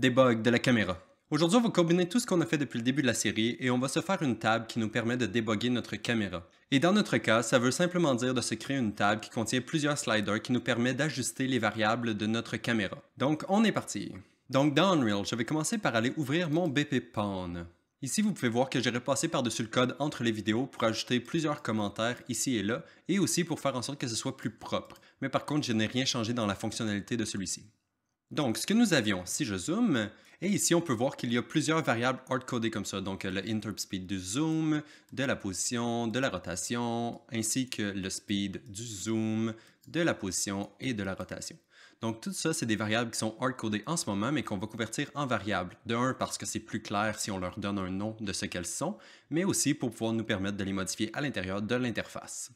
Debug de la caméra. Aujourd'hui, on va combiner tout ce qu'on a fait depuis le début de la série et on va se faire une table qui nous permet de déboguer notre caméra. Et dans notre cas, ça veut simplement dire de se créer une table qui contient plusieurs sliders qui nous permet d'ajuster les variables de notre caméra. Donc, on est parti. Donc, dans Unreal, je vais commencer par aller ouvrir mon Pawn. Ici, vous pouvez voir que j'ai repassé par-dessus le code entre les vidéos pour ajouter plusieurs commentaires ici et là, et aussi pour faire en sorte que ce soit plus propre. Mais par contre, je n'ai rien changé dans la fonctionnalité de celui-ci. Donc, ce que nous avions, si je zoome, et ici on peut voir qu'il y a plusieurs variables hardcodées comme ça, donc le interp speed du zoom, de la position, de la rotation, ainsi que le speed du zoom, de la position et de la rotation. Donc tout ça, c'est des variables qui sont hardcodées en ce moment, mais qu'on va convertir en variables. De un, parce que c'est plus clair si on leur donne un nom de ce qu'elles sont, mais aussi pour pouvoir nous permettre de les modifier à l'intérieur de l'interface.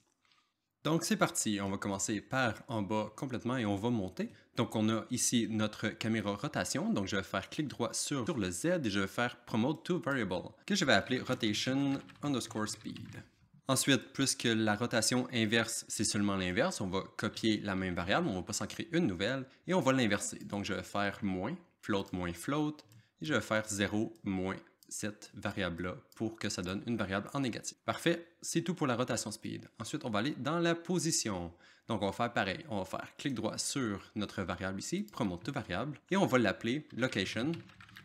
Donc c'est parti, on va commencer par en bas complètement et on va monter. Donc on a ici notre caméra rotation, donc je vais faire clic droit sur, le Z et je vais faire Promote to Variable, que je vais appeler Rotation underscore Speed. Ensuite, puisque la rotation inverse, c'est seulement l'inverse, on va copier la même variable, on ne va pas s'en créer une nouvelle, et on va l'inverser. Donc je vais faire moins, float moins float, et je vais faire 0 moins cette variable-là pour que ça donne une variable en négatif. Parfait, c'est tout pour la rotation speed. Ensuite, on va aller dans la position. Donc, on va faire pareil. On va faire clic droit sur notre variable ici, promote variable, et on va l'appeler location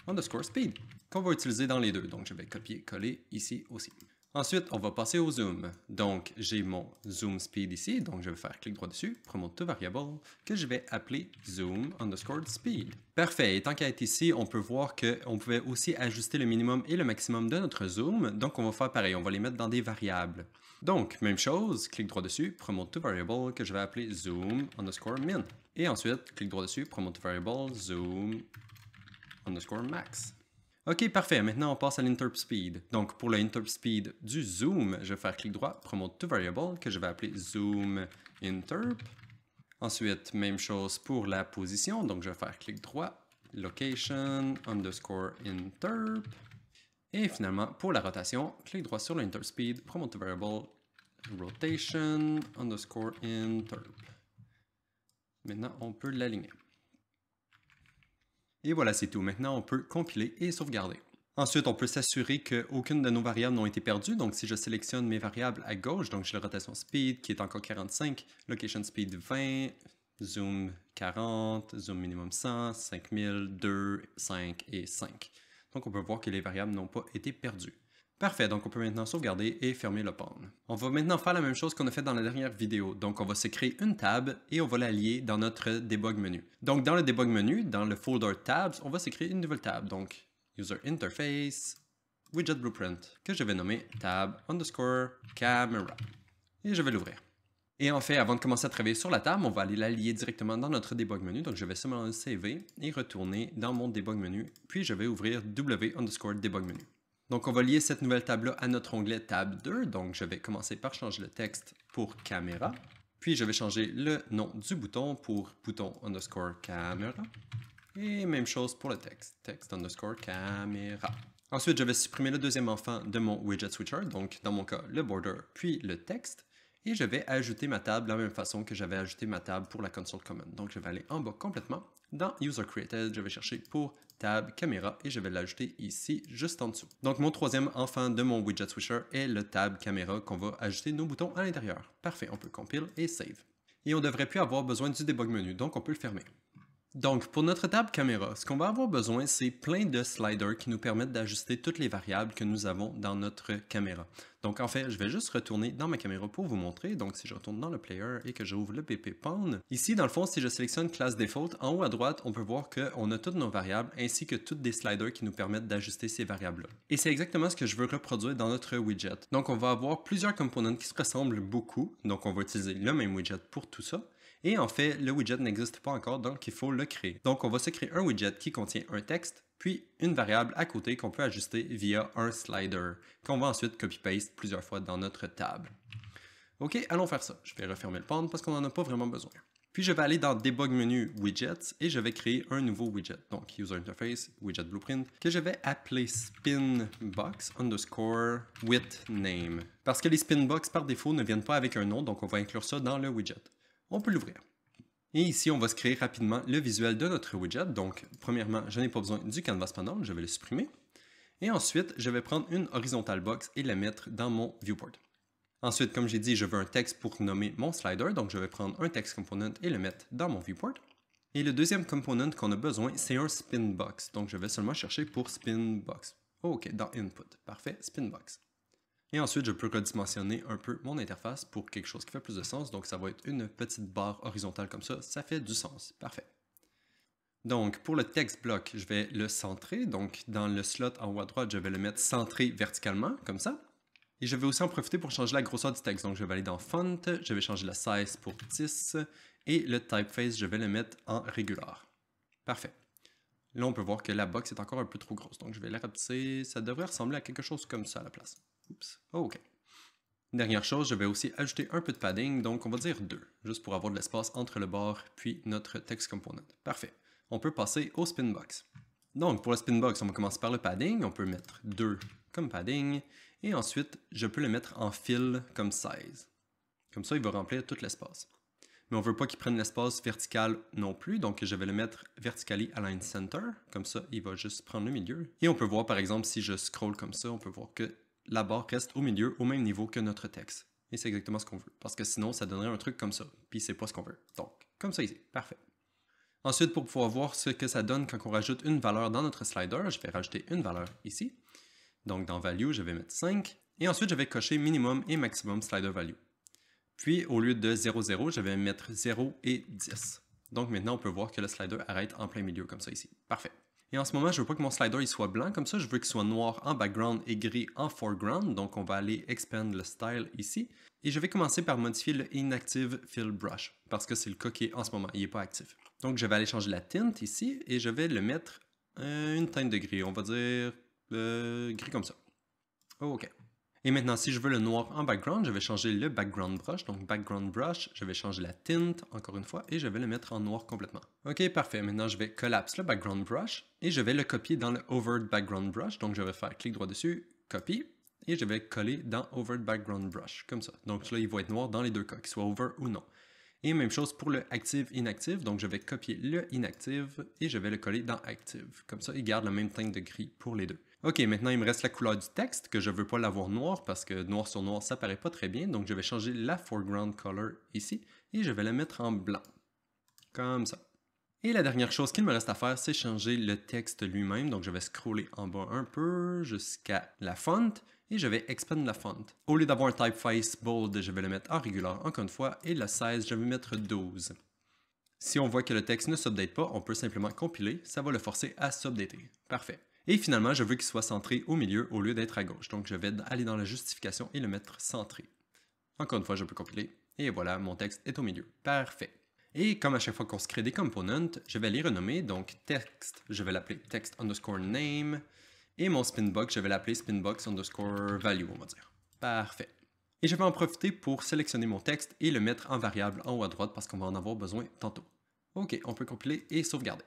underscore speed, qu'on va utiliser dans les deux. Donc, je vais copier-coller ici aussi. Ensuite, on va passer au zoom. Donc, j'ai mon zoom speed ici, donc je vais faire clic droit dessus, promote to variable, que je vais appeler zoom underscore speed. Parfait, et tant qu'à être ici, on peut voir qu'on pouvait aussi ajuster le minimum et le maximum de notre zoom, donc on va faire pareil, on va les mettre dans des variables. Donc, même chose, clic droit dessus, promote to variable, que je vais appeler zoom underscore min. Et ensuite, clic droit dessus, promote to variable, zoom underscore max. OK, parfait. Maintenant, on passe à l'interp speed. Donc, pour l'interp speed du zoom, je vais faire clic droit, promote to variable, que je vais appeler zoom interp. Ensuite, même chose pour la position. Donc, je vais faire clic droit, location underscore interp. Et finalement, pour la rotation, clic droit sur l'interp speed, promote to variable, rotation underscore interp. Maintenant, on peut l'aligner. Et voilà, c'est tout. Maintenant, on peut compiler et sauvegarder. Ensuite, on peut s'assurer qu'aucune de nos variables n'ont été perdues. Donc, si je sélectionne mes variables à gauche, donc j'ai la rotation speed qui est encore 45, location speed 20, zoom 40, zoom minimum 100, 5000, 2, 5 et 5. Donc, on peut voir que les variables n'ont pas été perdues. Parfait, donc on peut maintenant sauvegarder et fermer le pawn. On va maintenant faire la même chose qu'on a fait dans la dernière vidéo. Donc on va se créer une tab et on va la lier dans notre debug menu. Donc dans le debug menu, dans le folder tabs, on va se créer une nouvelle table. Donc user interface, widget blueprint, que je vais nommer tab underscore camera. Et je vais l'ouvrir. Et en fait, avant de commencer à travailler sur la table, on va aller la lier directement dans notre debug menu. Donc, je vais seulement le CV et retourner dans mon debug menu. Puis, je vais ouvrir W underscore debug menu. Donc, on va lier cette nouvelle table-là à notre onglet Tab 2. Donc, je vais commencer par changer le texte pour caméra. Puis, je vais changer le nom du bouton pour bouton underscore caméra. Et même chose pour le texte, texte underscore caméra. Ensuite, je vais supprimer le deuxième enfant de mon widget switcher, donc dans mon cas, le border, puis le texte. Et je vais ajouter ma table de la même façon que j'avais ajouté ma table pour la console common. Donc je vais aller en bas complètement. Dans User Created, je vais chercher pour tab caméra et je vais l'ajouter ici juste en dessous. Donc mon troisième enfant de mon widget switcher est le tab caméra qu'on va ajouter nos boutons à l'intérieur. Parfait, on peut compile et save. Et on devrait plus avoir besoin du debug menu, donc on peut le fermer. Donc, pour notre table caméra, ce qu'on va avoir besoin, c'est plein de sliders qui nous permettent d'ajuster toutes les variables que nous avons dans notre caméra. Donc, en fait, je vais juste retourner dans ma caméra pour vous montrer. Donc, si je retourne dans le player et que j'ouvre le Pan, ici, dans le fond, si je sélectionne classe default, en haut à droite, on peut voir qu'on a toutes nos variables ainsi que toutes des sliders qui nous permettent d'ajuster ces variables-là. Et c'est exactement ce que je veux reproduire dans notre widget. Donc, on va avoir plusieurs components qui se ressemblent beaucoup. Donc, on va utiliser le même widget pour tout ça. Et en fait, le widget n'existe pas encore, donc il faut le créer. Donc on va se créer un widget qui contient un texte, puis une variable à côté qu'on peut ajuster via un slider, qu'on va ensuite copy-paste plusieurs fois dans notre table. Ok, allons faire ça. Je vais refermer le pond parce qu'on n'en a pas vraiment besoin. Puis je vais aller dans Debug Menu Widgets et je vais créer un nouveau widget, donc User Interface Widget Blueprint, que je vais appeler SpinBox underscore with name. Parce que les SpinBox par défaut ne viennent pas avec un nom, donc on va inclure ça dans le widget on peut l'ouvrir. Et ici, on va se créer rapidement le visuel de notre widget. Donc, premièrement, je n'ai pas besoin du canvas panel, je vais le supprimer. Et ensuite, je vais prendre une horizontal box et la mettre dans mon viewport. Ensuite, comme j'ai dit, je veux un texte pour nommer mon slider, donc je vais prendre un text component et le mettre dans mon viewport. Et le deuxième component qu'on a besoin, c'est un spin box. Donc je vais seulement chercher pour spin box. OK, dans input. Parfait, spin box. Et ensuite, je peux redimensionner un peu mon interface pour quelque chose qui fait plus de sens. Donc, ça va être une petite barre horizontale comme ça. Ça fait du sens. Parfait. Donc, pour le texte block, je vais le centrer. Donc, dans le slot en haut à droite, je vais le mettre centré verticalement, comme ça. Et je vais aussi en profiter pour changer la grosseur du texte. Donc, je vais aller dans Font, je vais changer la size pour 10. Et le typeface, je vais le mettre en régular. Parfait. Là, on peut voir que la box est encore un peu trop grosse. Donc, je vais la rapetisser. Ça devrait ressembler à quelque chose comme ça à la place. Oh, OK. Dernière chose, je vais aussi ajouter un peu de padding, donc on va dire 2, juste pour avoir de l'espace entre le bord puis notre texte component. Parfait. On peut passer au spin box. Donc pour le spin box, on va commencer par le padding, on peut mettre 2 comme padding, et ensuite je peux le mettre en fil comme size. Comme ça, il va remplir tout l'espace. Mais on veut pas qu'il prenne l'espace vertical non plus, donc je vais le mettre vertically align center, comme ça il va juste prendre le milieu. Et on peut voir par exemple si je scroll comme ça, on peut voir que la barre reste au milieu, au même niveau que notre texte. Et c'est exactement ce qu'on veut, parce que sinon ça donnerait un truc comme ça, puis c'est pas ce qu'on veut. Donc, comme ça ici, parfait. Ensuite, pour pouvoir voir ce que ça donne quand on rajoute une valeur dans notre slider, je vais rajouter une valeur ici. Donc dans value, je vais mettre 5. Et ensuite, je vais cocher minimum et maximum slider value. Puis au lieu de 0, 0, je vais mettre 0 et 10. Donc maintenant, on peut voir que le slider arrête en plein milieu comme ça ici. Parfait. Et en ce moment, je veux pas que mon slider il soit blanc comme ça, je veux qu'il soit noir en background et gris en foreground. Donc on va aller expand le style ici. Et je vais commencer par modifier le inactive fill brush parce que c'est le cas qui est en ce moment, il n'est pas actif. Donc je vais aller changer la teinte ici et je vais le mettre euh, une teinte de gris, on va dire euh, gris comme ça. Oh, ok. Et maintenant, si je veux le noir en background, je vais changer le background brush. Donc background brush, je vais changer la teinte encore une fois et je vais le mettre en noir complètement. Ok, parfait. Maintenant, je vais collapse le background brush et je vais le copier dans le overt background brush. Donc je vais faire clic droit dessus, copie et je vais coller dans overt background brush comme ça. Donc là, il va être noir dans les deux cas, qu'il soit over ou non. Et même chose pour le active inactive. Donc je vais copier le inactive et je vais le coller dans active. Comme ça, il garde la même teinte de gris pour les deux. OK, maintenant il me reste la couleur du texte, que je ne veux pas l'avoir noir parce que noir sur noir ça paraît pas très bien, donc je vais changer la foreground color ici et je vais la mettre en blanc. Comme ça. Et la dernière chose qu'il me reste à faire, c'est changer le texte lui-même. Donc je vais scroller en bas un peu jusqu'à la font et je vais expand la font. Au lieu d'avoir un typeface bold, je vais le mettre en régular encore une fois et la 16, je vais mettre 12. Si on voit que le texte ne s'update pas, on peut simplement compiler, ça va le forcer à s'updater. Parfait. Et finalement, je veux qu'il soit centré au milieu au lieu d'être à gauche. Donc, je vais aller dans la justification et le mettre centré. Encore une fois, je peux compiler. Et voilà, mon texte est au milieu. Parfait. Et comme à chaque fois qu'on se crée des components, je vais les renommer. Donc, texte, je vais l'appeler text underscore name. Et mon spinbox, je vais l'appeler spinbox underscore value, on va dire. Parfait. Et je vais en profiter pour sélectionner mon texte et le mettre en variable en haut à droite parce qu'on va en avoir besoin tantôt. OK, on peut compiler et sauvegarder.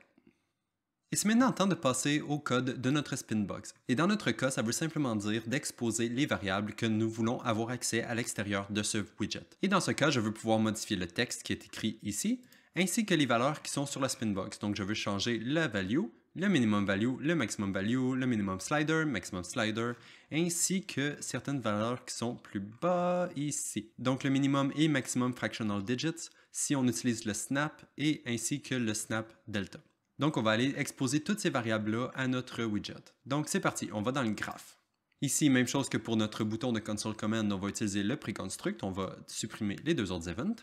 Et c'est maintenant temps de passer au code de notre Spinbox. Et dans notre cas, ça veut simplement dire d'exposer les variables que nous voulons avoir accès à l'extérieur de ce widget. Et dans ce cas, je veux pouvoir modifier le texte qui est écrit ici, ainsi que les valeurs qui sont sur la Spinbox. Donc je veux changer la value, le minimum value, le maximum value, le minimum slider, maximum slider, ainsi que certaines valeurs qui sont plus bas ici. Donc le minimum et maximum fractional digits si on utilise le snap et ainsi que le snap delta. Donc, on va aller exposer toutes ces variables-là à notre widget. Donc, c'est parti, on va dans le graphe. Ici, même chose que pour notre bouton de console command, on va utiliser le preconstruct, on va supprimer les deux autres events.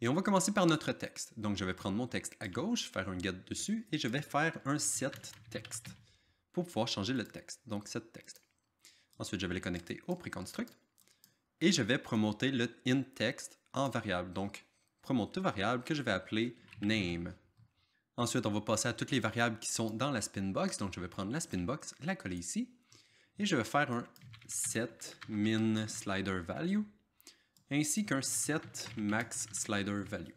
Et on va commencer par notre texte. Donc, je vais prendre mon texte à gauche, faire un get dessus, et je vais faire un set texte pour pouvoir changer le texte. Donc, set texte. Ensuite, je vais le connecter au preconstruct et je vais promoter le in text en variable. Donc, promote variable que je vais appeler name. Ensuite, on va passer à toutes les variables qui sont dans la spin box. Donc, je vais prendre la spin box, la coller ici, et je vais faire un set min slider value ainsi qu'un set max slider value.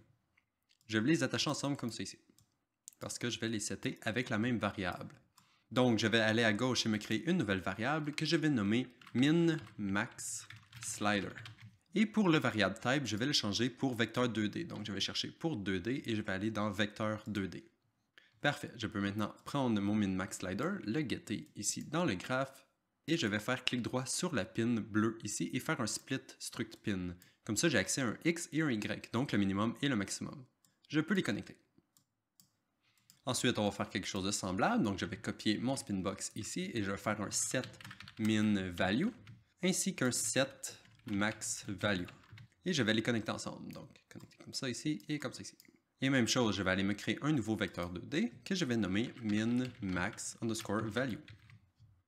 Je vais les attacher ensemble comme ça ici, parce que je vais les setter avec la même variable. Donc, je vais aller à gauche et me créer une nouvelle variable que je vais nommer min max slider. Et pour le variable type, je vais le changer pour vecteur 2D. Donc je vais chercher pour 2D et je vais aller dans vecteur 2D. Parfait, je peux maintenant prendre mon min-max slider, le guetter ici dans le graphe, et je vais faire clic droit sur la pin bleue ici et faire un split struct pin. Comme ça, j'ai accès à un X et un Y, donc le minimum et le maximum. Je peux les connecter. Ensuite, on va faire quelque chose de semblable, donc je vais copier mon spin box ici et je vais faire un set min value, ainsi qu'un set max value. Et je vais les connecter ensemble. Donc, connecter comme ça ici et comme ça ici. Et même chose, je vais aller me créer un nouveau vecteur 2D que je vais nommer min max underscore value.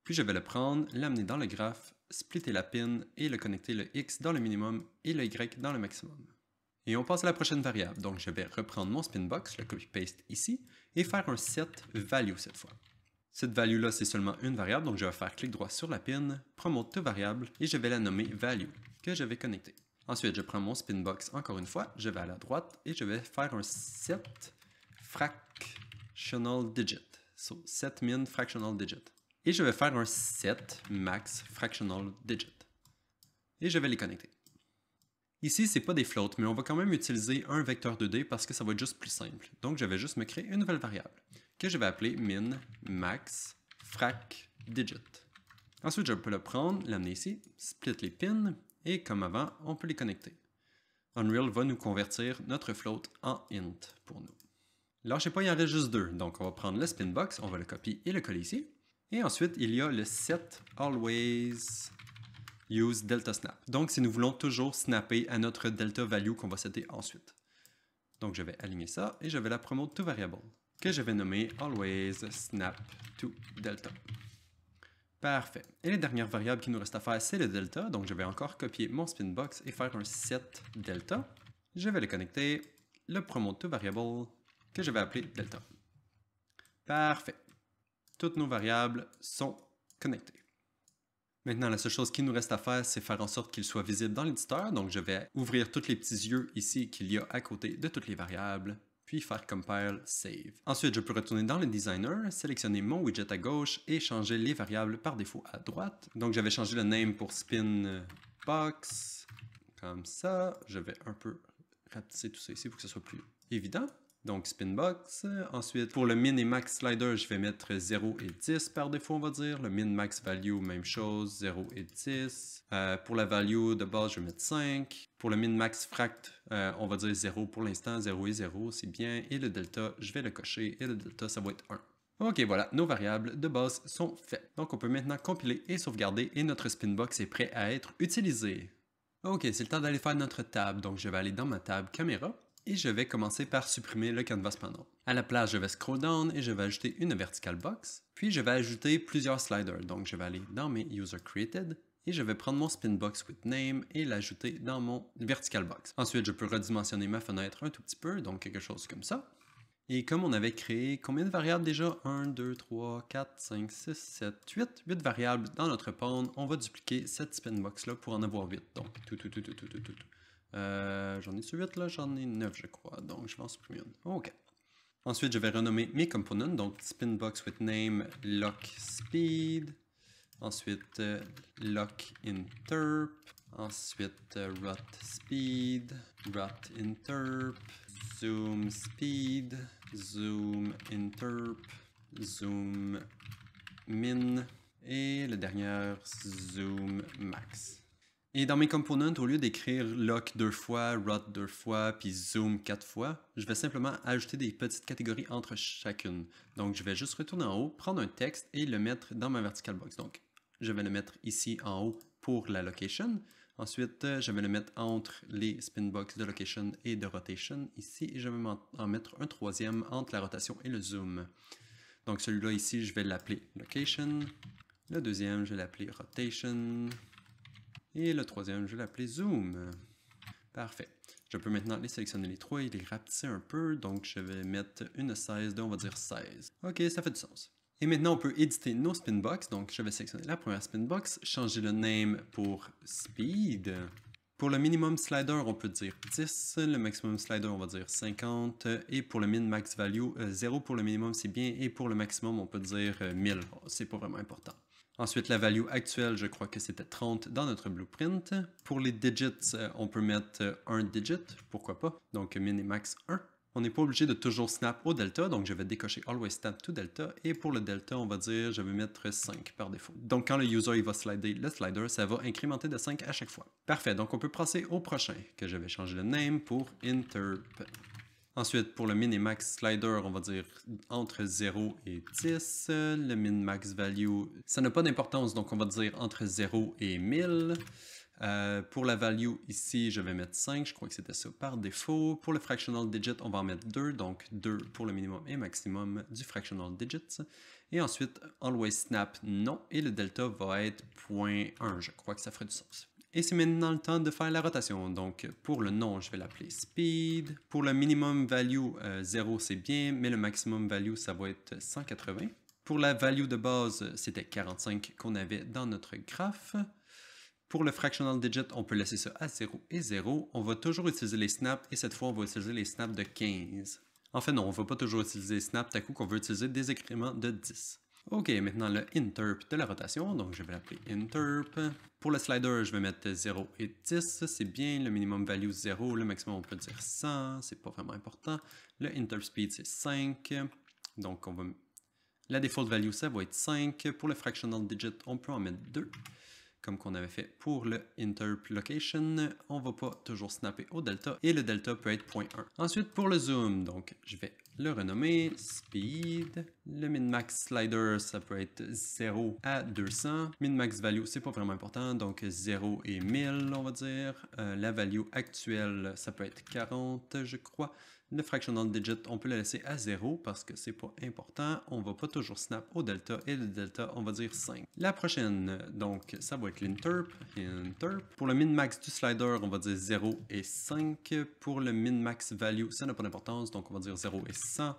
Puis je vais le prendre, l'amener dans le graphe, splitter la pin et le connecter le x dans le minimum et le y dans le maximum. Et on passe à la prochaine variable. Donc je vais reprendre mon spinbox, le copy-paste ici, et faire un set value cette fois. Cette value-là, c'est seulement une variable, donc je vais faire clic droit sur la pin, prends mon deux variable et je vais la nommer value, que je vais connecter. Ensuite, je prends mon spinbox encore une fois, je vais à la droite et je vais faire un set fractional digit. So, set min fractional digit. Et je vais faire un set max fractional digit. Et je vais les connecter. Ici, c'est pas des floats, mais on va quand même utiliser un vecteur 2D parce que ça va être juste plus simple. Donc, je vais juste me créer une nouvelle variable que je vais appeler min max frac digit. Ensuite, je peux le prendre, l'amener ici, split les pins, et comme avant, on peut les connecter. Unreal va nous convertir notre float en int pour nous. Lâchez pas, il en reste juste deux, donc on va prendre le spin box, on va le copier et le coller ici. Et ensuite, il y a le set always use delta snap. Donc, si nous voulons toujours snapper à notre delta value qu'on va setter ensuite. Donc, je vais aligner ça et je vais la promote to variable que je vais nommer always snap to delta. Parfait. Et les dernières variables qui nous reste à faire, c'est le delta. Donc, je vais encore copier mon spinbox et faire un set delta. Je vais le connecter le promote to variable que je vais appeler delta. Parfait. Toutes nos variables sont connectées. Maintenant, la seule chose qui nous reste à faire, c'est faire en sorte qu'il soit visible dans l'éditeur. Donc, je vais ouvrir tous les petits yeux ici qu'il y a à côté de toutes les variables puis faire Compile Save. Ensuite, je peux retourner dans le designer, sélectionner mon widget à gauche et changer les variables par défaut à droite. Donc j'avais changé le name pour spin box, comme ça. Je vais un peu rapetisser tout ça ici pour que ce soit plus évident donc Spinbox. Ensuite, pour le min et max slider, je vais mettre 0 et 10 par défaut, on va dire. Le min, max, value, même chose, 0 et 10. Euh, pour la value de base, je vais mettre 5. Pour le min, max, fract, euh, on va dire 0 pour l'instant, 0 et 0, c'est bien. Et le delta, je vais le cocher, et le delta, ça va être 1. Ok, voilà, nos variables de base sont faites. Donc on peut maintenant compiler et sauvegarder, et notre Spinbox est prêt à être utilisé. Ok, c'est le temps d'aller faire notre table, donc je vais aller dans ma table caméra et je vais commencer par supprimer le canvas panel. À la place, je vais scroll down et je vais ajouter une vertical box, puis je vais ajouter plusieurs sliders. Donc je vais aller dans mes user created et je vais prendre mon spin box with name et l'ajouter dans mon vertical box. Ensuite, je peux redimensionner ma fenêtre un tout petit peu, donc quelque chose comme ça. Et comme on avait créé combien de variables déjà 1, 2, 3, 4, 5, 6, 7, 8. 8 variables dans notre pond, on va dupliquer cette spin box là pour en avoir 8. Donc tout, tout, tout, tout, tout, tout, tout. Euh, j'en ai 8 là, j'en ai 9 je crois, donc je vais en supprimer une. Ok. Ensuite, je vais renommer mes components, donc spinbox with name lock speed, ensuite euh, lock interp, ensuite euh, rot speed, rot interp, zoom speed, zoom interp, zoom min, et le dernier zoom max. Et dans mes components, au lieu d'écrire lock deux fois, rot deux fois, puis zoom quatre fois, je vais simplement ajouter des petites catégories entre chacune. Donc je vais juste retourner en haut, prendre un texte et le mettre dans ma vertical box. Donc je vais le mettre ici en haut pour la location. Ensuite, euh, je vais le mettre entre les spin box de location et de rotation ici. Et je vais en mettre un troisième entre la rotation et le zoom. Donc celui-là ici, je vais l'appeler location. Le deuxième, je vais l'appeler rotation. Et le troisième, je vais l'appeler Zoom. Parfait. Je peux maintenant les sélectionner les trois et les rapetisser un peu. Donc, je vais mettre une 16, deux, on va dire 16. OK, ça fait du sens. Et maintenant, on peut éditer nos spinbox. Donc, je vais sélectionner la première spinbox, changer le name pour speed. Pour le minimum slider, on peut dire 10. Le maximum slider, on va dire 50. Et pour le min max value, 0 euh, pour le minimum, c'est bien. Et pour le maximum, on peut dire 1000. Euh, c'est pas vraiment important. Ensuite, la value actuelle, je crois que c'était 30 dans notre blueprint. Pour les digits, euh, on peut mettre euh, un digit, pourquoi pas, donc min et max 1. On n'est pas obligé de toujours snap au delta, donc je vais décocher always snap to delta, et pour le delta, on va dire, je vais mettre 5 par défaut. Donc quand le user il va slider le slider, ça va incrémenter de 5 à chaque fois. Parfait, donc on peut passer au prochain, que je vais changer le name pour interp. Ensuite, pour le min et max slider, on va dire entre 0 et 10. Le min max value, ça n'a pas d'importance, donc on va dire entre 0 et 1000. Euh, pour la value ici, je vais mettre 5, je crois que c'était ça par défaut. Pour le fractional digit, on va en mettre 2, donc 2 pour le minimum et maximum du fractional digit. Et ensuite, always snap, non, et le delta va être 0.1, je crois que ça ferait du sens. Et c'est maintenant le temps de faire la rotation. Donc, pour le nom, je vais l'appeler speed. Pour le minimum value, 0, euh, c'est bien, mais le maximum value, ça va être 180. Pour la value de base, c'était 45 qu'on avait dans notre graphe. Pour le fractional digit, on peut laisser ça à 0 et 0. On va toujours utiliser les snaps et cette fois, on va utiliser les snaps de 15. En fait, non, on ne va pas toujours utiliser les snaps, d'un coup qu'on veut utiliser des écréments de 10. OK, maintenant le interp de la rotation, donc je vais l'appeler interp. Pour le slider, je vais mettre 0 et 10, c'est bien, le minimum value 0, le maximum on peut dire 100, c'est pas vraiment important. Le interp speed c'est 5, donc on va... La default value ça va être 5, pour le fractional digit on peut en mettre 2 comme qu'on avait fait pour le interp location, on va pas toujours snapper au delta et le delta peut être 0.1. Ensuite pour le zoom, donc je vais le renommer speed, le min-max slider ça peut être 0 à 200, min-max value c'est pas vraiment important donc 0 et 1000 on va dire, euh, la value actuelle ça peut être 40 je crois, le fractional digit, on peut le laisser à 0 parce que c'est pas important. On va pas toujours snap au delta et le delta, on va dire 5. La prochaine, donc, ça va être l'interp. Interp. Pour le min-max du slider, on va dire 0 et 5. Pour le min-max value, ça n'a pas d'importance, donc on va dire 0 et 100.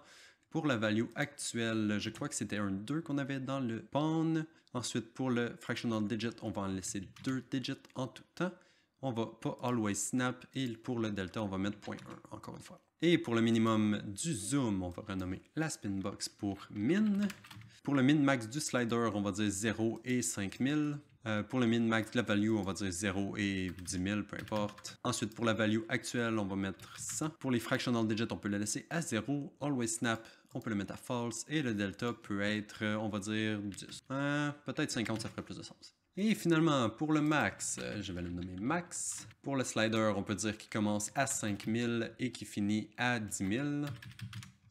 Pour la value actuelle, je crois que c'était un 2 qu'on avait dans le pawn. Ensuite, pour le fractional digit, on va en laisser 2 digits en tout temps. On va pas always snap et pour le delta, on va mettre 0.1 encore une fois. Et pour le minimum du zoom, on va renommer la Spinbox pour min. Pour le min-max du slider, on va dire 0 et 5000. Euh, pour le min-max de la value, on va dire 0 et 10 000, peu importe. Ensuite, pour la value actuelle, on va mettre 100. Pour les fractional digits, on peut les laisser à 0. Always snap, on peut le mettre à false. Et le delta peut être, euh, on va dire, 10. Euh, peut-être 50, ça ferait plus de sens. Et finalement, pour le max, euh, je vais le nommer max. Pour le slider, on peut dire qu'il commence à 5000 et qu'il finit à 10 000.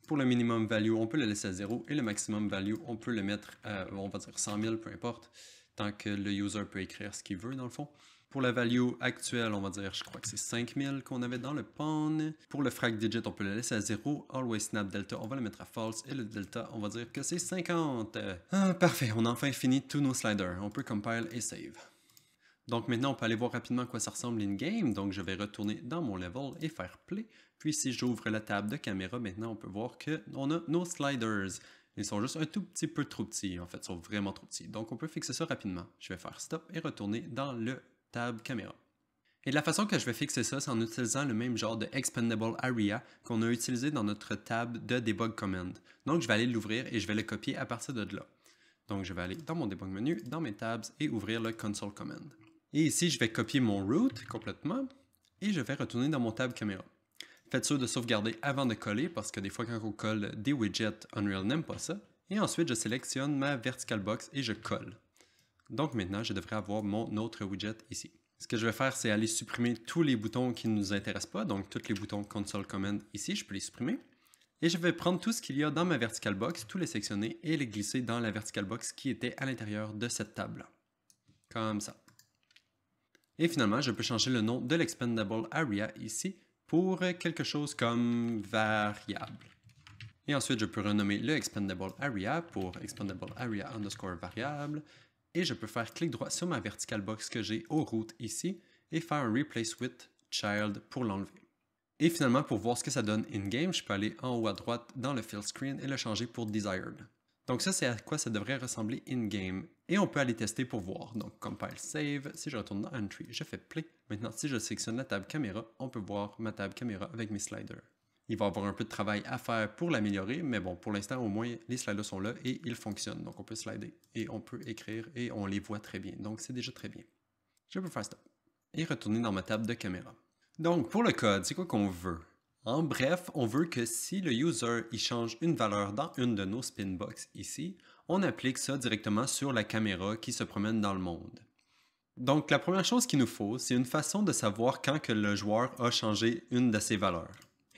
Pour le minimum value, on peut le laisser à 0 et le maximum value, on peut le mettre à, euh, on va dire 100 000, peu importe, tant que le user peut écrire ce qu'il veut dans le fond. Pour la value actuelle, on va dire, je crois que c'est 5000 qu'on avait dans le pawn. Pour le frag digit, on peut le laisser à 0. Always snap delta, on va le mettre à false. Et le delta, on va dire que c'est 50. Ah, parfait, on a enfin fini tous nos sliders. On peut compile et save. Donc maintenant, on peut aller voir rapidement à quoi ça ressemble in-game. Donc je vais retourner dans mon level et faire play. Puis si j'ouvre la table de caméra, maintenant on peut voir qu'on a nos sliders. Ils sont juste un tout petit peu trop petits, en fait, ils sont vraiment trop petits. Donc on peut fixer ça rapidement. Je vais faire stop et retourner dans le tab caméra. Et la façon que je vais fixer ça, c'est en utilisant le même genre de expandable area qu'on a utilisé dans notre tab de debug command. Donc je vais aller l'ouvrir et je vais le copier à partir de là. Donc je vais aller dans mon debug menu, dans mes tabs et ouvrir le console command. Et ici, je vais copier mon root complètement et je vais retourner dans mon tab caméra. Faites sûr de sauvegarder avant de coller parce que des fois quand on colle des widgets, Unreal n'aime pas ça. Et ensuite, je sélectionne ma vertical box et je colle. Donc maintenant, je devrais avoir mon autre widget ici. Ce que je vais faire, c'est aller supprimer tous les boutons qui ne nous intéressent pas, donc tous les boutons Console Command ici, je peux les supprimer. Et je vais prendre tout ce qu'il y a dans ma vertical box, tous les sectionner et les glisser dans la vertical box qui était à l'intérieur de cette table. Comme ça. Et finalement, je peux changer le nom de l'expandable area ici pour quelque chose comme variable. Et ensuite, je peux renommer le expandable area pour expandable area underscore variable et je peux faire clic droit sur ma vertical box que j'ai au route ici et faire un replace with child pour l'enlever. Et finalement, pour voir ce que ça donne in-game, je peux aller en haut à droite dans le fill screen et le changer pour desired. Donc ça, c'est à quoi ça devrait ressembler in-game. Et on peut aller tester pour voir. Donc compile save, si je retourne dans entry, je fais play. Maintenant, si je sélectionne la table caméra, on peut voir ma table caméra avec mes sliders. Il va avoir un peu de travail à faire pour l'améliorer, mais bon, pour l'instant, au moins, les sliders sont là et ils fonctionnent. Donc, on peut slider et on peut écrire et on les voit très bien. Donc, c'est déjà très bien. Je peux faire stop et retourner dans ma table de caméra. Donc, pour le code, c'est quoi qu'on veut? En bref, on veut que si le user y change une valeur dans une de nos spinbox ici, on applique ça directement sur la caméra qui se promène dans le monde. Donc la première chose qu'il nous faut, c'est une façon de savoir quand que le joueur a changé une de ses valeurs.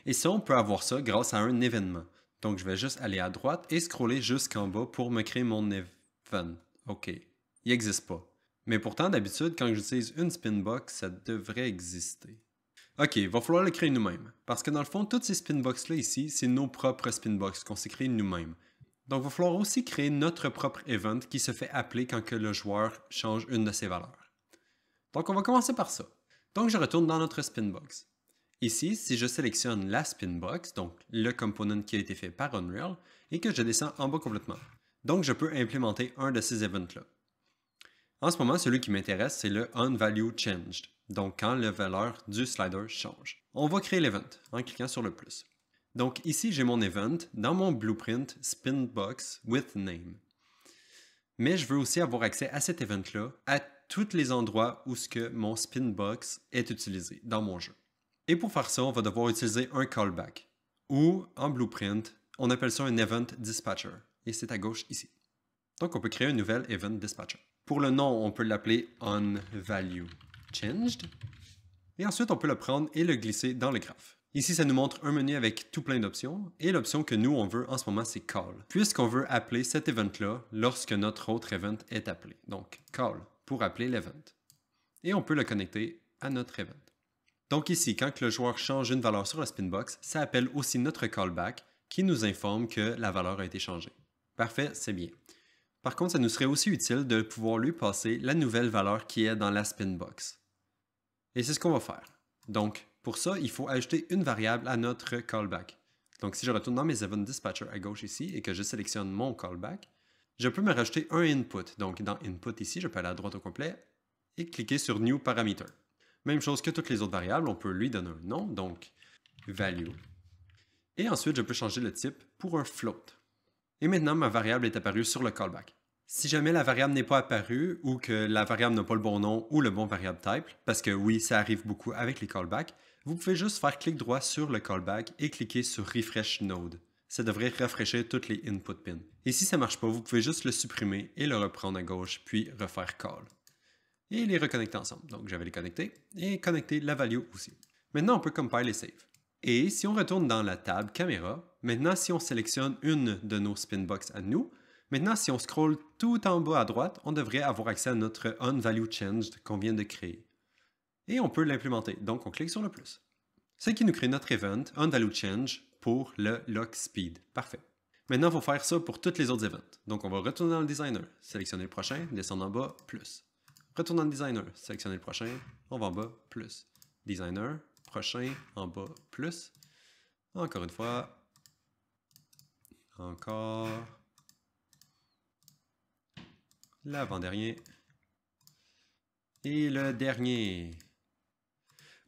Et ça, on peut avoir ça grâce à un événement. Donc, je vais juste aller à droite et scroller jusqu'en bas pour me créer mon event. OK, il n'existe pas. Mais pourtant, d'habitude, quand j'utilise une spinbox, ça devrait exister. OK, il va falloir le créer nous-mêmes. Parce que dans le fond, toutes ces spinbox-là ici, c'est nos propres spinbox qu'on s'est créés nous-mêmes. Donc, il va falloir aussi créer notre propre event qui se fait appeler quand que le joueur change une de ses valeurs. Donc, on va commencer par ça. Donc, je retourne dans notre spinbox. Ici, si je sélectionne la spin box, donc le component qui a été fait par Unreal, et que je descends en bas complètement. Donc je peux implémenter un de ces events-là. En ce moment, celui qui m'intéresse, c'est le onValueChanged, donc quand la valeur du slider change. On va créer l'event en cliquant sur le plus. Donc ici, j'ai mon event dans mon blueprint spinbox with name. Mais je veux aussi avoir accès à cet event-là à tous les endroits où ce que mon spinbox est utilisé dans mon jeu. Et pour faire ça, on va devoir utiliser un callback, ou en blueprint, on appelle ça un event dispatcher, et c'est à gauche ici. Donc on peut créer un nouvel event dispatcher. Pour le nom, on peut l'appeler onValueChanged, et ensuite on peut le prendre et le glisser dans le graphe. Ici, ça nous montre un menu avec tout plein d'options, et l'option que nous, on veut en ce moment, c'est call, puisqu'on veut appeler cet event-là lorsque notre autre event est appelé. Donc, call, pour appeler l'event. Et on peut le connecter à notre event. Donc ici, quand le joueur change une valeur sur la spinbox, ça appelle aussi notre callback qui nous informe que la valeur a été changée. Parfait, c'est bien. Par contre, ça nous serait aussi utile de pouvoir lui passer la nouvelle valeur qui est dans la spinbox. Et c'est ce qu'on va faire. Donc, pour ça, il faut ajouter une variable à notre callback. Donc, si je retourne dans mes event dispatcher à gauche ici et que je sélectionne mon callback, je peux me rajouter un input. Donc, dans input ici, je peux aller à droite au complet et cliquer sur new parameter. Même chose que toutes les autres variables, on peut lui donner un nom, donc value. Et ensuite, je peux changer le type pour un float. Et maintenant, ma variable est apparue sur le callback. Si jamais la variable n'est pas apparue ou que la variable n'a pas le bon nom ou le bon variable type, parce que oui, ça arrive beaucoup avec les callbacks, vous pouvez juste faire clic droit sur le callback et cliquer sur Refresh Node. Ça devrait rafraîchir toutes les input pins. Et si ça ne marche pas, vous pouvez juste le supprimer et le reprendre à gauche, puis refaire call et les reconnecter ensemble. Donc je vais les connecter et connecter la value aussi. Maintenant, on peut compile et save. Et si on retourne dans la table caméra, maintenant si on sélectionne une de nos spinbox à nous, maintenant si on scrolle tout en bas à droite, on devrait avoir accès à notre onValueChanged qu'on vient de créer. Et on peut l'implémenter, donc on clique sur le plus. Ce qui nous crée notre event onValueChange pour le lock speed. Parfait. Maintenant, il faut faire ça pour tous les autres events. Donc on va retourner dans le designer, sélectionner le prochain, descendre en bas, plus. Retourne dans le designer, sélectionnez le prochain, on va en bas, plus. Designer, prochain, en bas, plus. Encore une fois. Encore. L'avant-dernier. Et le dernier.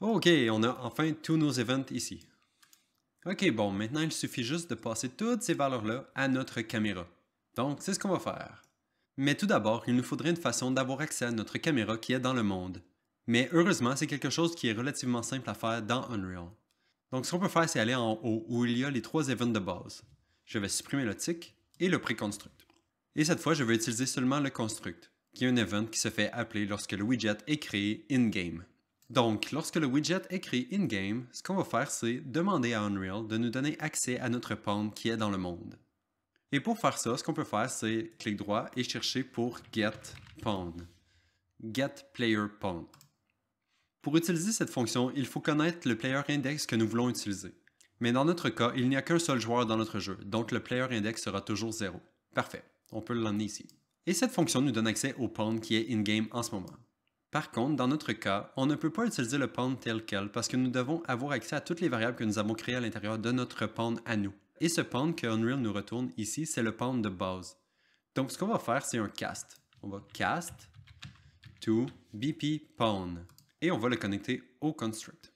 OK, on a enfin tous nos events ici. OK, bon, maintenant il suffit juste de passer toutes ces valeurs-là à notre caméra. Donc, c'est ce qu'on va faire. Mais tout d'abord, il nous faudrait une façon d'avoir accès à notre caméra qui est dans le monde. Mais heureusement, c'est quelque chose qui est relativement simple à faire dans Unreal. Donc ce qu'on peut faire, c'est aller en haut où il y a les trois événements de base. Je vais supprimer le tick et le pré-construct. Et cette fois, je vais utiliser seulement le construct, qui est un event qui se fait appeler lorsque le widget est créé in-game. Donc, lorsque le widget est créé in-game, ce qu'on va faire, c'est demander à Unreal de nous donner accès à notre pomme qui est dans le monde. Et pour faire ça, ce qu'on peut faire, c'est clic droit et chercher pour get pawn. Get player pawn. Pour utiliser cette fonction, il faut connaître le player index que nous voulons utiliser. Mais dans notre cas, il n'y a qu'un seul joueur dans notre jeu, donc le player index sera toujours 0. Parfait, on peut l'emmener ici. Et cette fonction nous donne accès au pawn qui est in-game en ce moment. Par contre, dans notre cas, on ne peut pas utiliser le pawn tel quel parce que nous devons avoir accès à toutes les variables que nous avons créées à l'intérieur de notre pawn à nous. Et ce pound que Unreal nous retourne ici, c'est le pound de base. Donc, ce qu'on va faire, c'est un cast. On va cast to BP pound. Et on va le connecter au construct.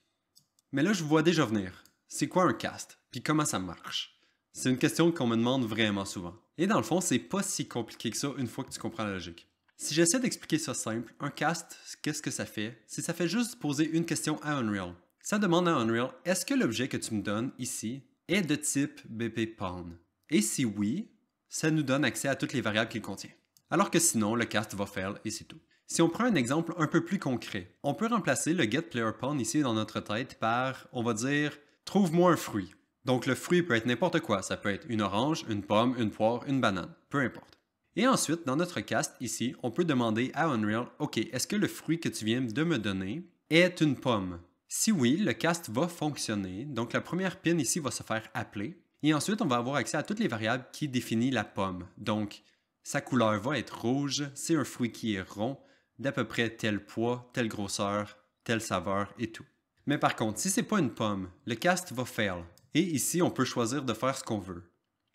Mais là, je vois déjà venir. C'est quoi un cast? Puis comment ça marche? C'est une question qu'on me demande vraiment souvent. Et dans le fond, c'est pas si compliqué que ça une fois que tu comprends la logique. Si j'essaie d'expliquer ça simple, un cast, qu'est-ce que ça fait? C'est ça fait juste poser une question à Unreal. Ça demande à Unreal, est-ce que l'objet que tu me donnes ici, est de type BP Pawn? Et si oui, ça nous donne accès à toutes les variables qu'il contient. Alors que sinon, le cast va faire et c'est tout. Si on prend un exemple un peu plus concret, on peut remplacer le getPlayerPawn ici dans notre tête par, on va dire, trouve-moi un fruit. Donc le fruit peut être n'importe quoi, ça peut être une orange, une pomme, une poire, une banane, peu importe. Et ensuite, dans notre cast ici, on peut demander à Unreal, ok, est-ce que le fruit que tu viens de me donner est une pomme si oui, le cast va fonctionner. Donc la première pin ici va se faire appeler. Et ensuite, on va avoir accès à toutes les variables qui définissent la pomme. Donc, sa couleur va être rouge, c'est un fruit qui est rond, d'à peu près tel poids, telle grosseur, telle saveur et tout. Mais par contre, si c'est pas une pomme, le cast va fail. Et ici, on peut choisir de faire ce qu'on veut.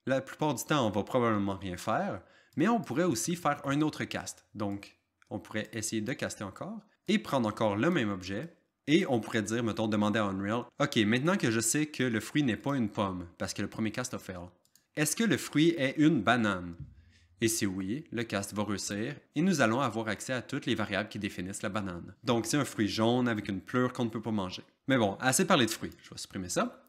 La plupart du temps, on va probablement rien faire, mais on pourrait aussi faire un autre cast. Donc, on pourrait essayer de caster encore et prendre encore le même objet et on pourrait dire, mettons, demander à Unreal, OK, maintenant que je sais que le fruit n'est pas une pomme, parce que le premier cast a fail, est-ce que le fruit est une banane? Et si oui, le cast va réussir et nous allons avoir accès à toutes les variables qui définissent la banane. Donc c'est un fruit jaune avec une pleure qu'on ne peut pas manger. Mais bon, assez parlé de fruits, je vais supprimer ça.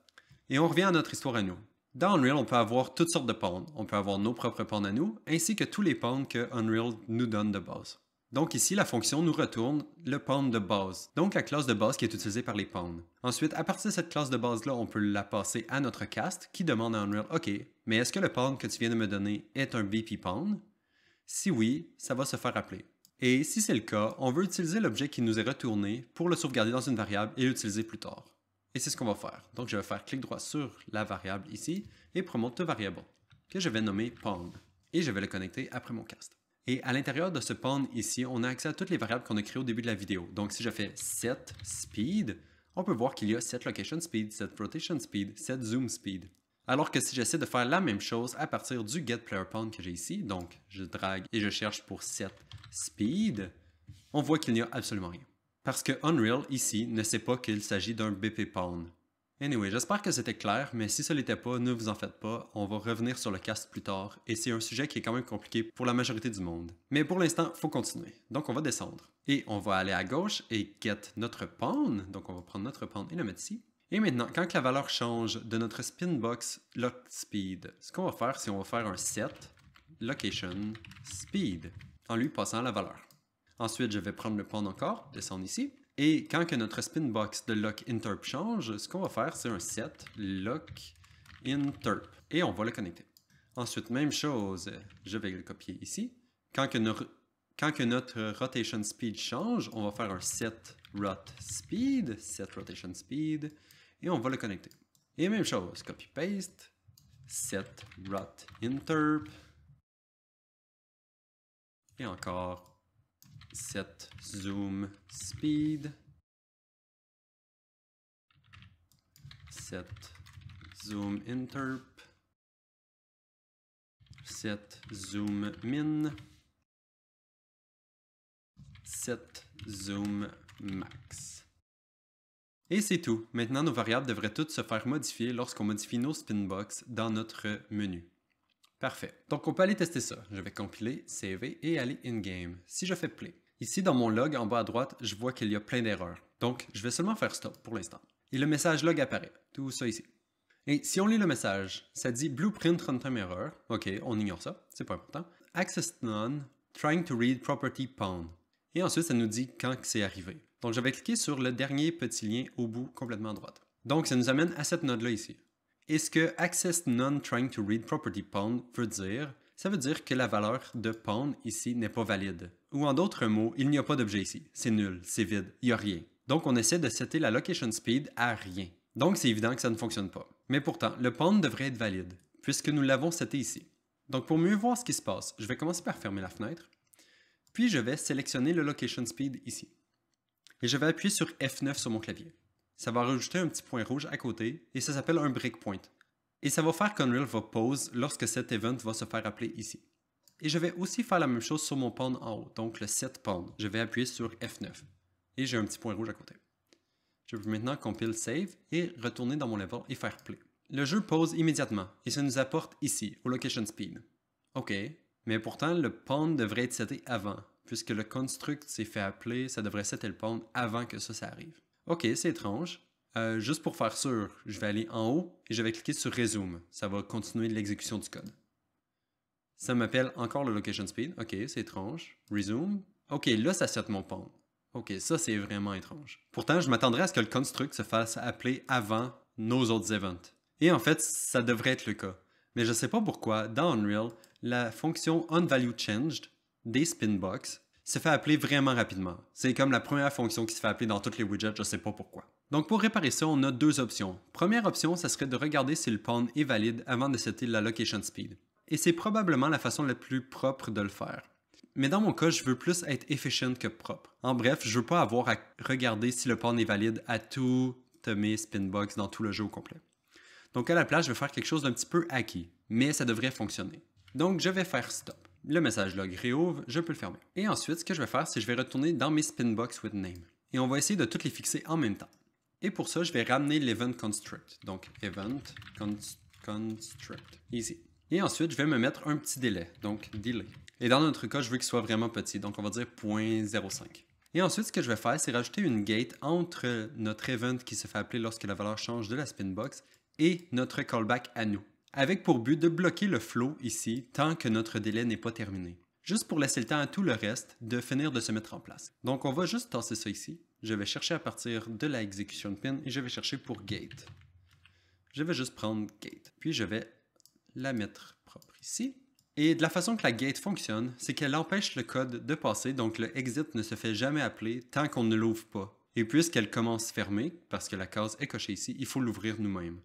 Et on revient à notre histoire à nous. Dans Unreal, on peut avoir toutes sortes de pommes. On peut avoir nos propres pommes à nous, ainsi que tous les pommes que Unreal nous donne de base. Donc ici, la fonction nous retourne le pound de base, donc la classe de base qui est utilisée par les pawns. Ensuite, à partir de cette classe de base-là, on peut la passer à notre cast qui demande à Unreal, OK, mais est-ce que le pound que tu viens de me donner est un BP pound? Si oui, ça va se faire appeler. Et si c'est le cas, on veut utiliser l'objet qui nous est retourné pour le sauvegarder dans une variable et l'utiliser plus tard. Et c'est ce qu'on va faire. Donc je vais faire clic droit sur la variable ici et promote variable que je vais nommer pound. Et je vais le connecter après mon cast. Et à l'intérieur de ce pawn ici, on a accès à toutes les variables qu'on a créées au début de la vidéo. Donc si je fais set speed, on peut voir qu'il y a set location speed, set rotation speed, set zoom speed. Alors que si j'essaie de faire la même chose à partir du get player pawn que j'ai ici, donc je drague et je cherche pour set speed, on voit qu'il n'y a absolument rien. Parce que Unreal ici ne sait pas qu'il s'agit d'un BP pawn. Anyway, j'espère que c'était clair, mais si ça l'était pas, ne vous en faites pas, on va revenir sur le cast plus tard, et c'est un sujet qui est quand même compliqué pour la majorité du monde. Mais pour l'instant, faut continuer. Donc on va descendre. Et on va aller à gauche et get notre pawn, donc on va prendre notre pawn et le mettre ici. Et maintenant, quand la valeur change de notre spinbox box lock speed, ce qu'on va faire, c'est on va faire un set location speed en lui passant la valeur. Ensuite, je vais prendre le pawn encore, descendre ici, et quand que notre spin box de lock interp change, ce qu'on va faire, c'est un set lock interp. Et on va le connecter. Ensuite, même chose, je vais le copier ici. Quand que, notre, notre rotation speed change, on va faire un set rot speed, set rotation speed, et on va le connecter. Et même chose, copy-paste, set rot interp, et encore set zoom speed, set zoom interp, set zoom min, set zoom max. Et c'est tout. Maintenant, nos variables devraient toutes se faire modifier lorsqu'on modifie nos spinbox dans notre menu. Parfait. Donc, on peut aller tester ça. Je vais compiler, saver et aller in-game. Si je fais play, Ici, dans mon log en bas à droite, je vois qu'il y a plein d'erreurs. Donc, je vais seulement faire stop pour l'instant. Et le message log apparaît, tout ça ici. Et si on lit le message, ça dit Blueprint runtime error. OK, on ignore ça, c'est pas important. Access none, trying to read property pound. Et ensuite, ça nous dit quand c'est arrivé. Donc, j'avais cliqué sur le dernier petit lien au bout complètement à droite. Donc, ça nous amène à cette note là ici. est ce que Access None Trying to Read Property Pound veut dire, ça veut dire que la valeur de Pawn ici n'est pas valide. Ou en d'autres mots, il n'y a pas d'objet ici. C'est nul, c'est vide, il n'y a rien. Donc on essaie de setter la location speed à rien. Donc c'est évident que ça ne fonctionne pas. Mais pourtant, le Pawn devrait être valide, puisque nous l'avons seté ici. Donc pour mieux voir ce qui se passe, je vais commencer par fermer la fenêtre, puis je vais sélectionner le location speed ici. Et je vais appuyer sur F9 sur mon clavier. Ça va rajouter un petit point rouge à côté, et ça s'appelle un breakpoint. Et ça va faire qu'Unreal va pause lorsque cet event va se faire appeler ici. Et je vais aussi faire la même chose sur mon pawn en haut, donc le set pawn. Je vais appuyer sur F9 et j'ai un petit point rouge à côté. Je vais maintenant compile save et retourner dans mon level et faire play. Le jeu pause immédiatement et ça nous apporte ici, au location speed. Ok, mais pourtant le pawn devrait être seté avant, puisque le construct s'est fait appeler, ça devrait setter le pawn avant que ça, ça arrive. Ok, c'est étrange, euh, juste pour faire sûr, je vais aller en haut et je vais cliquer sur Resume. Ça va continuer l'exécution du code. Ça m'appelle encore le location speed. OK, c'est étrange. Resume. OK, là, ça saute mon pond. OK, ça, c'est vraiment étrange. Pourtant, je m'attendrais à ce que le construct se fasse appeler avant nos autres events. Et en fait, ça devrait être le cas. Mais je ne sais pas pourquoi, dans Unreal, la fonction onValueChanged des spinbox se fait appeler vraiment rapidement. C'est comme la première fonction qui se fait appeler dans tous les widgets, je ne sais pas pourquoi. Donc pour réparer ça, on a deux options. Première option, ça serait de regarder si le pawn est valide avant de setter location speed. Et c'est probablement la façon la plus propre de le faire. Mais dans mon cas, je veux plus être efficient que propre. En bref, je veux pas avoir à regarder si le pawn est valide à tout mes spinbox dans tout le jeu au complet. Donc à la place, je vais faire quelque chose d'un petit peu hacky, mais ça devrait fonctionner. Donc je vais faire stop le message log réouvre, je peux le fermer. Et ensuite, ce que je vais faire, c'est que je vais retourner dans mes spinbox with name. Et on va essayer de toutes les fixer en même temps. Et pour ça, je vais ramener l'event construct. Donc, event construct. Easy. Et ensuite, je vais me mettre un petit délai. Donc, delay. Et dans notre cas, je veux qu'il soit vraiment petit. Donc, on va dire 0.05. Et ensuite, ce que je vais faire, c'est rajouter une gate entre notre event qui se fait appeler lorsque la valeur change de la spinbox et notre callback à nous avec pour but de bloquer le flow ici tant que notre délai n'est pas terminé, juste pour laisser le temps à tout le reste de finir de se mettre en place. Donc on va juste tasser ça ici, je vais chercher à partir de la de pin et je vais chercher pour gate. Je vais juste prendre gate, puis je vais la mettre propre ici. Et de la façon que la gate fonctionne, c'est qu'elle empêche le code de passer, donc le exit ne se fait jamais appeler tant qu'on ne l'ouvre pas. Et puisqu'elle commence fermée, parce que la case est cochée ici, il faut l'ouvrir nous-mêmes.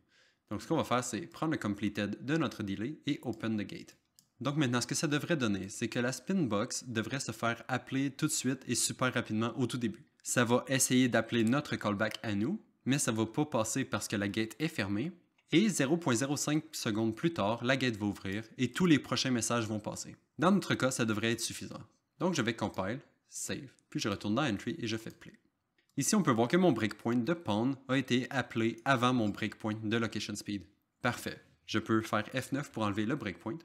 Donc, ce qu'on va faire, c'est prendre le completed de notre delay et open the gate. Donc maintenant, ce que ça devrait donner, c'est que la spin box devrait se faire appeler tout de suite et super rapidement au tout début. Ça va essayer d'appeler notre callback à nous, mais ça ne va pas passer parce que la gate est fermée. Et 0.05 secondes plus tard, la gate va ouvrir et tous les prochains messages vont passer. Dans notre cas, ça devrait être suffisant. Donc je vais compile, save, puis je retourne dans entry et je fais play. Ici, on peut voir que mon breakpoint de pawn a été appelé avant mon breakpoint de location speed. Parfait. Je peux faire F9 pour enlever le breakpoint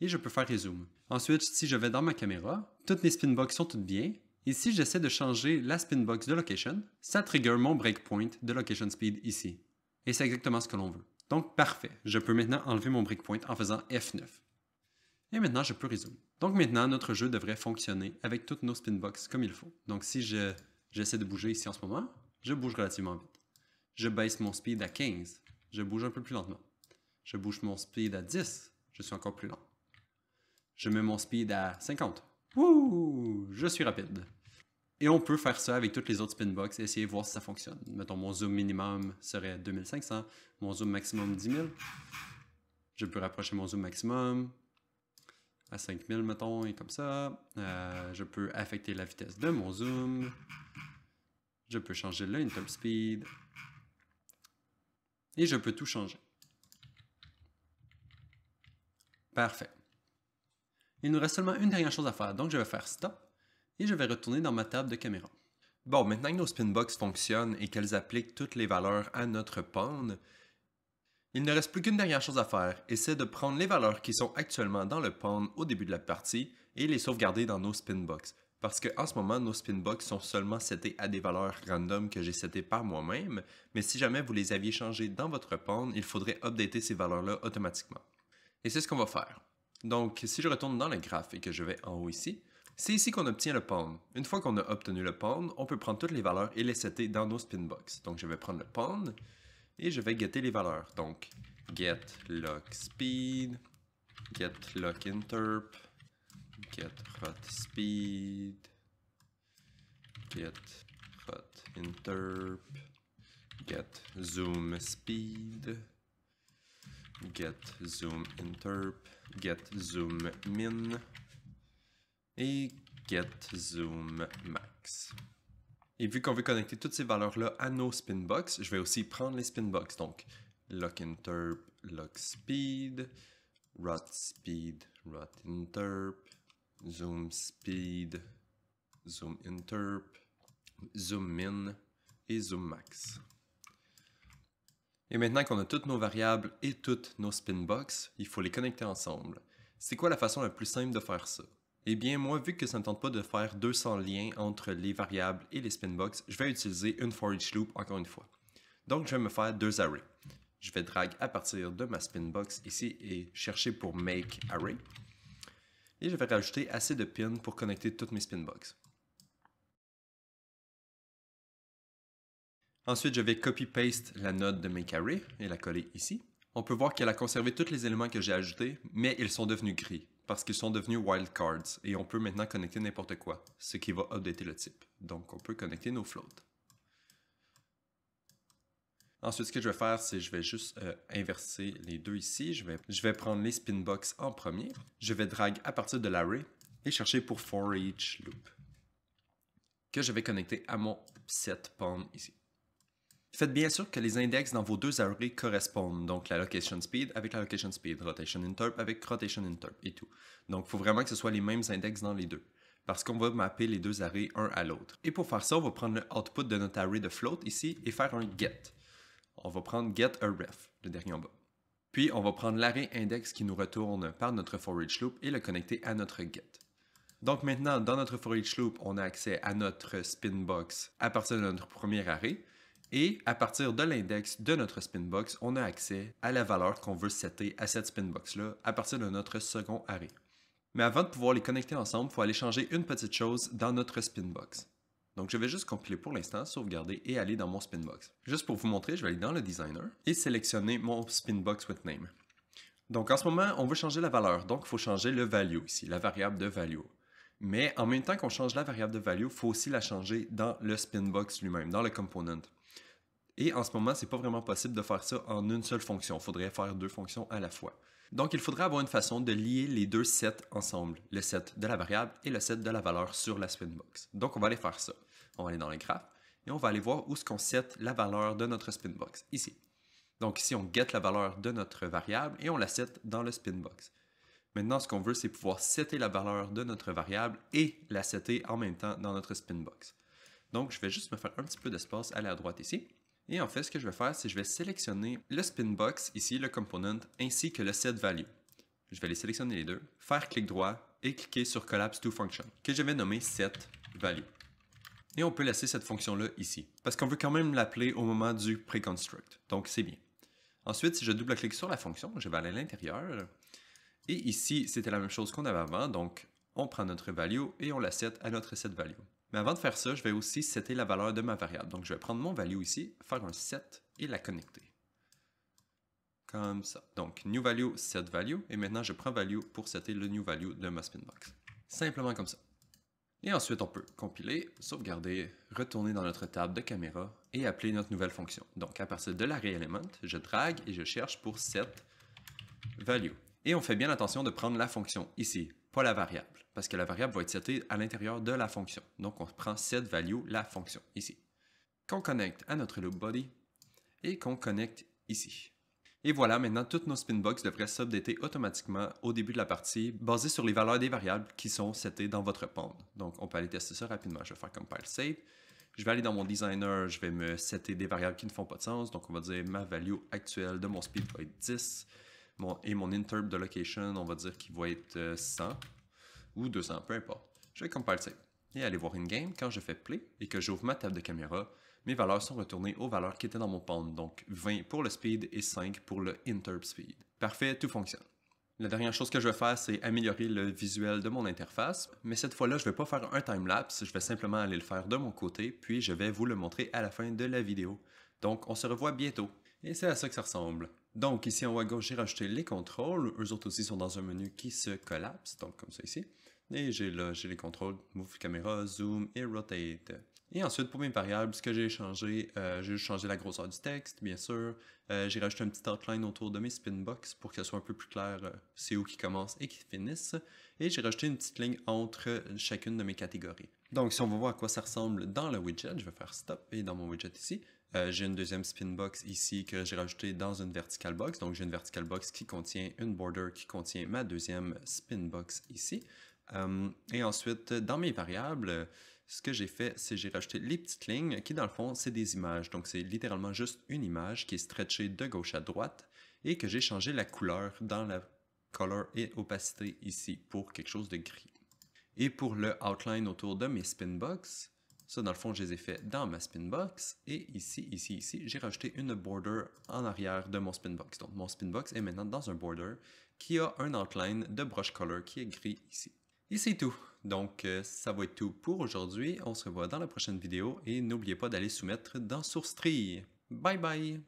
et je peux faire resume. Ensuite, si je vais dans ma caméra, toutes mes spinbox sont toutes bien. Et si j'essaie de changer la spinbox de location, ça trigger mon breakpoint de location speed ici. Et c'est exactement ce que l'on veut. Donc parfait, je peux maintenant enlever mon breakpoint en faisant F9. Et maintenant, je peux résumer. Donc maintenant, notre jeu devrait fonctionner avec toutes nos spinbox comme il faut. Donc si je J'essaie de bouger ici en ce moment. Je bouge relativement vite. Je baisse mon speed à 15. Je bouge un peu plus lentement. Je bouge mon speed à 10. Je suis encore plus lent. Je mets mon speed à 50. Wouh! Je suis rapide. Et on peut faire ça avec toutes les autres spinbox, et essayer de voir si ça fonctionne. Mettons, mon zoom minimum serait 2500, mon zoom maximum 10000. Je peux rapprocher mon zoom maximum, à 5000, mettons, et comme ça. Euh, je peux affecter la vitesse de mon zoom. Je peux changer le top speed. Et je peux tout changer. Parfait. Il nous reste seulement une dernière chose à faire, donc je vais faire stop et je vais retourner dans ma table de caméra. Bon, maintenant que nos spinbox fonctionnent et qu'elles appliquent toutes les valeurs à notre pond. Il ne reste plus qu'une dernière chose à faire, et c'est de prendre les valeurs qui sont actuellement dans le pawn au début de la partie et les sauvegarder dans nos spinbox. Parce qu'en ce moment, nos spinbox sont seulement setés à des valeurs random que j'ai setées par moi-même, mais si jamais vous les aviez changées dans votre pawn, il faudrait updater ces valeurs-là automatiquement. Et c'est ce qu'on va faire. Donc, si je retourne dans le graphe et que je vais en haut ici, c'est ici qu'on obtient le pawn. Une fois qu'on a obtenu le pawn, on peut prendre toutes les valeurs et les setter dans nos spinbox. Donc, je vais prendre le pawn, et je vais getter les valeurs. Donc, get lock speed, get lock interp, get speed, get interp, get zoom speed, get zoom interp, get zoom min et get zoom max. Et vu qu'on veut connecter toutes ces valeurs-là à nos spinbox, je vais aussi prendre les spinbox. Donc, lock interp, lock speed, rot speed, rot interp, zoom speed, zoom interp, zoom min et zoom max. Et maintenant qu'on a toutes nos variables et toutes nos spinbox, il faut les connecter ensemble. C'est quoi la façon la plus simple de faire ça? Eh bien, moi, vu que ça ne tente pas de faire 200 liens entre les variables et les spinbox, je vais utiliser une for each loop encore une fois. Donc, je vais me faire deux arrays. Je vais drag à partir de ma spinbox ici et chercher pour make array. Et je vais rajouter assez de pins pour connecter toutes mes spinbox. Ensuite, je vais copy-paste la note de make array et la coller ici. On peut voir qu'elle a conservé tous les éléments que j'ai ajoutés, mais ils sont devenus gris parce qu'ils sont devenus wildcards et on peut maintenant connecter n'importe quoi, ce qui va updater le type. Donc on peut connecter nos floats. Ensuite, ce que je vais faire, c'est je vais juste euh, inverser les deux ici. Je vais, je vais prendre les spinbox en premier. Je vais drag à partir de l'array et chercher pour for each loop que je vais connecter à mon set ici. Faites bien sûr que les index dans vos deux arrêts correspondent, donc la location speed avec la location speed, rotation interp avec rotation interp et tout. Donc il faut vraiment que ce soit les mêmes index dans les deux, parce qu'on va mapper les deux arrêts un à l'autre. Et pour faire ça, on va prendre le output de notre arrêt de float ici et faire un get. On va prendre get a ref, le dernier en bas. Puis on va prendre l'arrêt index qui nous retourne par notre forage loop et le connecter à notre get. Donc maintenant, dans notre forage loop, on a accès à notre spin box à partir de notre premier arrêt. Et à partir de l'index de notre spinbox, on a accès à la valeur qu'on veut setter à cette spinbox-là à partir de notre second arrêt. Mais avant de pouvoir les connecter ensemble, il faut aller changer une petite chose dans notre spinbox. Donc je vais juste compiler pour l'instant, sauvegarder et aller dans mon spinbox. Juste pour vous montrer, je vais aller dans le designer et sélectionner mon spinbox with name. Donc en ce moment, on veut changer la valeur, donc il faut changer le value ici, la variable de value. Mais en même temps qu'on change la variable de value, il faut aussi la changer dans le spinbox lui-même, dans le component. Et en ce moment, c'est pas vraiment possible de faire ça en une seule fonction. Il faudrait faire deux fonctions à la fois. Donc, il faudrait avoir une façon de lier les deux sets ensemble, le set de la variable et le set de la valeur sur la spinbox. Donc, on va aller faire ça. On va aller dans les graphes et on va aller voir où ce qu'on set la valeur de notre spinbox, ici. Donc ici, on get la valeur de notre variable et on la set dans le spinbox. Maintenant, ce qu'on veut, c'est pouvoir setter la valeur de notre variable et la setter en même temps dans notre spinbox. Donc, je vais juste me faire un petit peu d'espace, à la droite ici. Et en fait, ce que je vais faire, c'est que je vais sélectionner le SpinBox, ici, le component, ainsi que le set value. Je vais les sélectionner les deux, faire clic droit et cliquer sur collapse to function, que je vais nommer set value. Et on peut laisser cette fonction-là ici, parce qu'on veut quand même l'appeler au moment du pre-construct, donc c'est bien. Ensuite, si je double-clique sur la fonction, je vais aller à l'intérieur, et ici, c'était la même chose qu'on avait avant, donc on prend notre value et on la set à notre set value. Mais avant de faire ça, je vais aussi setter la valeur de ma variable. Donc, je vais prendre mon value ici, faire un set et la connecter. Comme ça. Donc, new value, set value. Et maintenant, je prends value pour setter le new value de ma spinbox. Simplement comme ça. Et ensuite, on peut compiler, sauvegarder, retourner dans notre table de caméra et appeler notre nouvelle fonction. Donc, à partir de l'array element, je drague et je cherche pour set value. Et on fait bien attention de prendre la fonction ici, la variable, parce que la variable va être setée à l'intérieur de la fonction. Donc, on prend cette value la fonction, ici, qu'on connecte à notre loop body et qu'on connecte ici. Et voilà, maintenant, toutes nos spinbox devraient s'updater automatiquement au début de la partie, basées sur les valeurs des variables qui sont setées dans votre pond. Donc, on peut aller tester ça rapidement. Je vais faire compile save. Je vais aller dans mon designer, je vais me setter des variables qui ne font pas de sens. Donc, on va dire ma value actuelle de mon speed va être 10 et mon interp de location, on va dire qu'il va être 100 euh, ou 200, peu importe. Je vais compile Et aller voir une game, quand je fais play et que j'ouvre ma table de caméra, mes valeurs sont retournées aux valeurs qui étaient dans mon pond, donc 20 pour le speed et 5 pour le interp speed. Parfait, tout fonctionne. La dernière chose que je vais faire, c'est améliorer le visuel de mon interface, mais cette fois-là, je ne vais pas faire un time lapse. je vais simplement aller le faire de mon côté, puis je vais vous le montrer à la fin de la vidéo. Donc, on se revoit bientôt. Et c'est à ça que ça ressemble. Donc ici en haut à gauche, j'ai rajouté les contrôles. Eux autres aussi sont dans un menu qui se collapse, donc comme ça ici. Et j'ai là, j'ai les contrôles Move Camera, Zoom et Rotate. Et ensuite, pour mes variables, ce que j'ai changé, euh, j'ai changé la grosseur du texte, bien sûr. Euh, j'ai rajouté un petit outline autour de mes spinbox pour que ce soit un peu plus clair euh, c'est où qui commence et qui finissent. Et j'ai rajouté une petite ligne entre chacune de mes catégories. Donc, si on veut voir à quoi ça ressemble dans le widget, je vais faire Stop et dans mon widget ici, euh, j'ai une deuxième spin box ici que j'ai rajoutée dans une vertical box. Donc j'ai une vertical box qui contient une border qui contient ma deuxième spin box ici. Euh, et ensuite, dans mes variables, ce que j'ai fait, c'est j'ai rajouté les petites lignes qui, dans le fond, c'est des images. Donc, c'est littéralement juste une image qui est stretchée de gauche à droite et que j'ai changé la couleur dans la color et opacité ici pour quelque chose de gris. Et pour le outline autour de mes spin box, ça, dans le fond, je les ai fait dans ma Spinbox. Et ici, ici, ici, j'ai rajouté une border en arrière de mon Spinbox. Donc, mon Spinbox est maintenant dans un border qui a un outline de brush color qui est gris ici. Et c'est tout. Donc, euh, ça va être tout pour aujourd'hui. On se revoit dans la prochaine vidéo et n'oubliez pas d'aller soumettre dans SourceTree. Bye bye!